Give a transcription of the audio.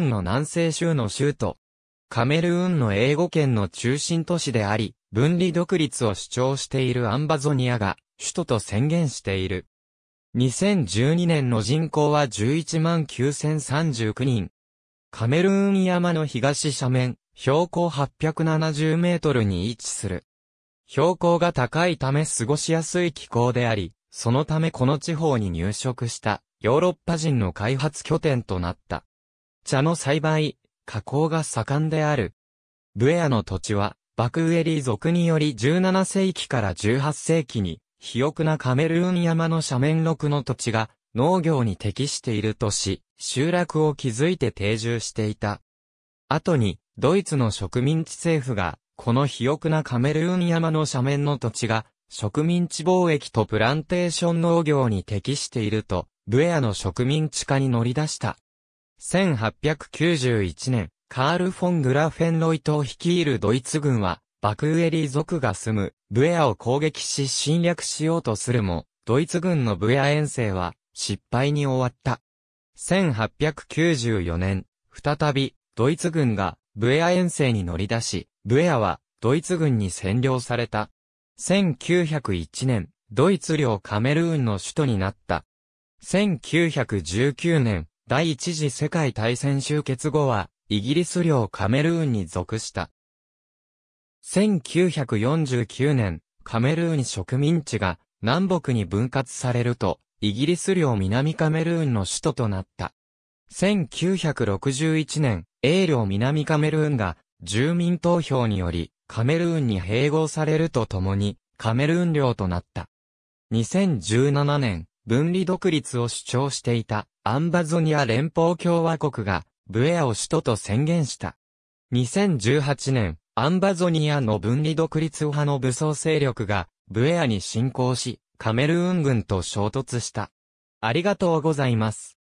ンの南西州の州都。カメルーンの英語圏の中心都市であり、分離独立を主張しているアンバゾニアが、首都と宣言している。2012年の人口は119,039人。カメルーン山の東斜面、標高870メートルに位置する。標高が高いため過ごしやすい気候であり、そのためこの地方に入植したヨーロッパ人の開発拠点となった。茶の栽培、加工が盛んである。ブエアの土地は、バクウエリー族により17世紀から18世紀に、肥沃なカメルーン山の斜面麓の土地が農業に適しているとし、集落を築いて定住していた。後に、ドイツの植民地政府が、この肥沃なカメルーン山の斜面の土地が、植民地貿易とプランテーション農業に適していると、ブエアの植民地化に乗り出した。1891年、カール・フォン・グラフェンロイトを率いるドイツ軍は、バクウエリー族が住むブエアを攻撃し侵略しようとするも、ドイツ軍のブエア遠征は失敗に終わった。1894年、再びドイツ軍がブエア遠征に乗り出し、ブエアはドイツ軍に占領された。1901年、ドイツ領カメルーンの首都になった。1919年、第一次世界大戦終結後は、イギリス領カメルーンに属した。1949年、カメルーン植民地が南北に分割されると、イギリス領南カメルーンの首都となった。1961年、英領南カメルーンが住民投票によりカメルーンに併合されるとともにカメルーン領となった。2017年、分離独立を主張していたアンバゾニア連邦共和国がブエアを首都と宣言した。2018年、アンバゾニアの分離独立派の武装勢力がブエアに侵攻し、カメルーン軍と衝突した。ありがとうございます。